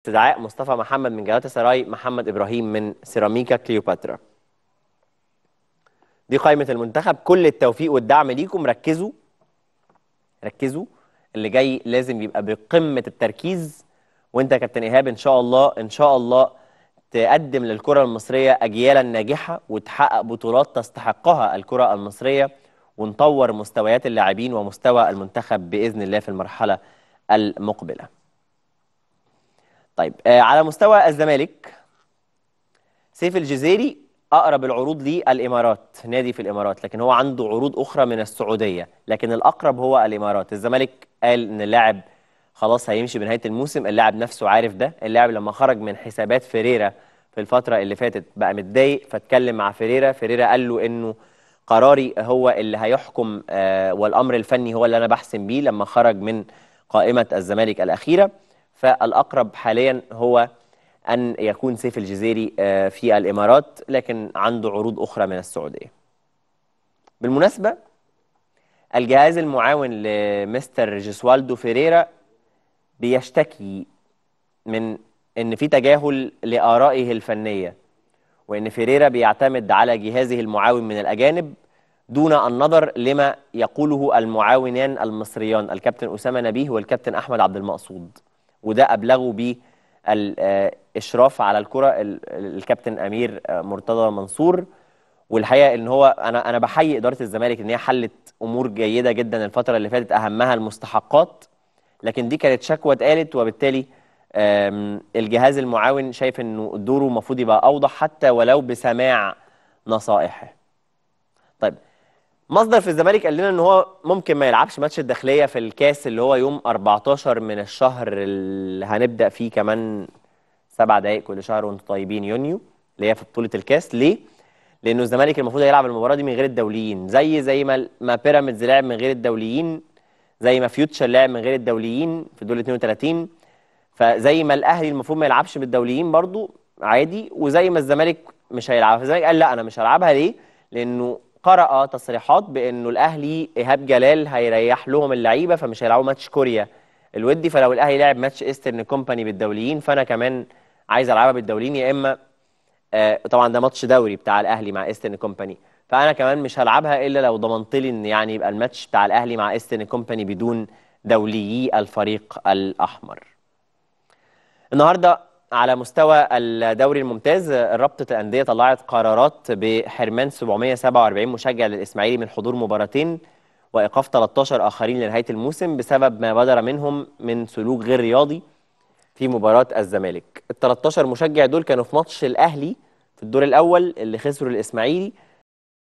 استدعاء مصطفى محمد من جلاله سراي محمد ابراهيم من سيراميكا كليوباترا دي قائمه المنتخب كل التوفيق والدعم ليكم ركزوا ركزوا اللي جاي لازم يبقى بقمه التركيز وانت يا كابتن ايهاب ان شاء الله ان شاء الله تقدم للكره المصريه اجيالا ناجحه وتحقق بطولات تستحقها الكره المصريه ونطور مستويات اللاعبين ومستوى المنتخب باذن الله في المرحله المقبله طيب آه، على مستوى الزمالك سيف الجزيري اقرب العروض للامارات نادي في الامارات لكن هو عنده عروض اخرى من السعوديه لكن الاقرب هو الامارات الزمالك قال ان اللاعب خلاص هيمشي بنهايه الموسم اللاعب نفسه عارف ده اللاعب لما خرج من حسابات فيريرا في الفتره اللي فاتت بقى متضايق فاتكلم مع فيريرا فيريرا قال له انه قراري هو اللي هيحكم آه، والامر الفني هو اللي انا بحسم بيه لما خرج من قائمه الزمالك الاخيره فالأقرب حاليا هو أن يكون سيف الجزيري آه، في الإمارات لكن عنده عروض أخرى من السعودية بالمناسبة الجهاز المعاون لمستر جسوالدو فيريرا بيشتكي من ان في تجاهل لارائه الفنيه وان فيريرا بيعتمد على جهازه المعاون من الاجانب دون النظر لما يقوله المعاونان المصريان الكابتن اسامه نبيه والكابتن احمد عبد المقصود وده أبلغوا به الإشراف آه، على الكرة الكابتن أمير آه، مرتضى منصور والحقيقه ان هو انا انا بحيي اداره الزمالك ان هي حلت امور جيده جدا الفتره اللي فاتت اهمها المستحقات لكن دي كانت شكوى اتقالت وبالتالي الجهاز المعاون شايف انه دوره المفروض يبقى اوضح حتى ولو بسماع نصائحه. طيب مصدر في الزمالك قال لنا ان هو ممكن ما يلعبش ماتش الداخليه في الكاس اللي هو يوم 14 من الشهر اللي هنبدا فيه كمان سبع دقائق كل شهر وانتم طيبين يونيو اللي هي في بطوله الكاس ليه؟ لانه الزمالك المفروض هيلعب المباراه دي من غير الدوليين زي زي ما ما بيراميدز لعب من غير الدوليين زي ما فيوتشر لعب من غير الدوليين في دول 32 فزي ما الاهلي المفروض ما يلعبش بالدوليين برضو عادي وزي ما الزمالك مش هيلعبها فالزمالك قال لا انا مش هلعبها ليه؟ لانه قرأ تصريحات بانه الاهلي ايهاب جلال هيريح لهم اللعيبه فمش هيلعبوا ماتش كوريا الودي فلو الاهلي لعب ماتش ايسترن كومباني بالدوليين فانا كمان عايز العبها بالدوليين يا اما آه طبعا ده ماتش دوري بتاع الاهلي مع ايسترن كومباني فانا كمان مش هلعبها الا لو ضمنت لي ان يعني يبقى الماتش بتاع الاهلي مع ايسترن كومباني بدون دوليي الفريق الاحمر النهارده على مستوى الدوري الممتاز رابطة الأندية طلعت قرارات بحرمان 747 مشجع للإسماعيلي من حضور مباراتين وإيقاف 13 آخرين لنهاية الموسم بسبب ما بدر منهم من سلوك غير رياضي في مباراة الزمالك ال 13 مشجع دول كانوا في ماتش الأهلي في الدور الأول اللي خسروا الإسماعيلي